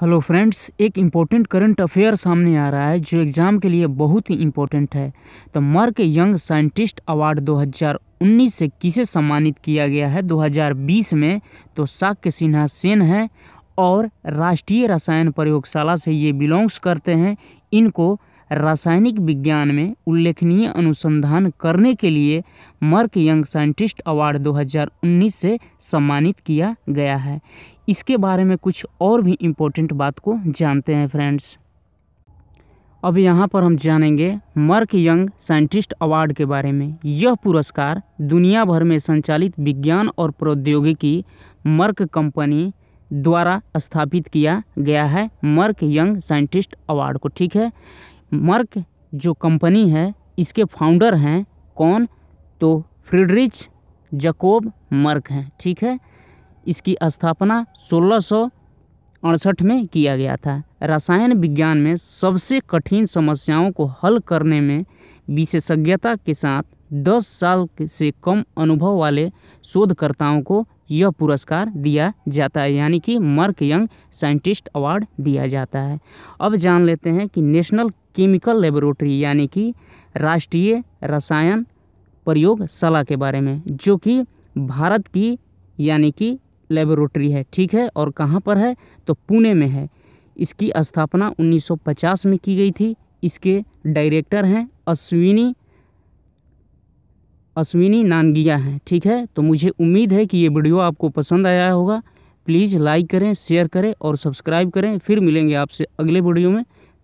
hello friends एक important current affair सामने आ रहा है जो एग्ज़ाम के लिए बहुत ही इम्पोर्टेंट है तो मर्क यंग साइंटिस्ट अवार्ड 2019 से किसे सम्मानित किया गया है 2020 में तो साक्य सिन्हा सेन है और राष्ट्रीय रसायन प्रयोगशाला से ये बिलोंग्स करते हैं इनको रासायनिक विज्ञान में उल्लेखनीय अनुसंधान करने के लिए मर्क यंग साइंटिस्ट अवार्ड 2019 से सम्मानित किया गया है इसके बारे में कुछ और भी इम्पोर्टेंट बात को जानते हैं फ्रेंड्स अब यहाँ पर हम जानेंगे मर्क यंग साइंटिस्ट अवार्ड के बारे में यह पुरस्कार दुनिया भर में संचालित विज्ञान और प्रौद्योगिकी मर्क कंपनी द्वारा स्थापित किया गया है मर्क यंग साइंटिस्ट अवार्ड को ठीक है मर्क जो कंपनी है इसके फाउंडर हैं कौन तो फ्रिडरिच जकोब मर्क हैं ठीक है इसकी स्थापना सोलह अड़सठ में किया गया था रसायन विज्ञान में सबसे कठिन समस्याओं को हल करने में विशेषज्ञता के साथ 10 साल से कम अनुभव वाले शोधकर्ताओं को यह पुरस्कार दिया जाता है यानी कि मर्क यंग साइंटिस्ट अवार्ड दिया जाता है अब जान लेते हैं कि नेशनल केमिकल लेबोरेटरी यानी कि राष्ट्रीय रसायन प्रयोगशाला के बारे में जो कि भारत की यानी कि लेबोरेटरी है ठीक है और कहाँ पर है तो पुणे में है इसकी स्थापना 1950 में की गई थी इसके डायरेक्टर हैं अश्विनी अश्विनी नानगिया हैं ठीक है तो मुझे उम्मीद है कि ये वीडियो आपको पसंद आया होगा प्लीज़ लाइक करें शेयर करें और सब्सक्राइब करें फिर मिलेंगे आपसे अगले वीडियो में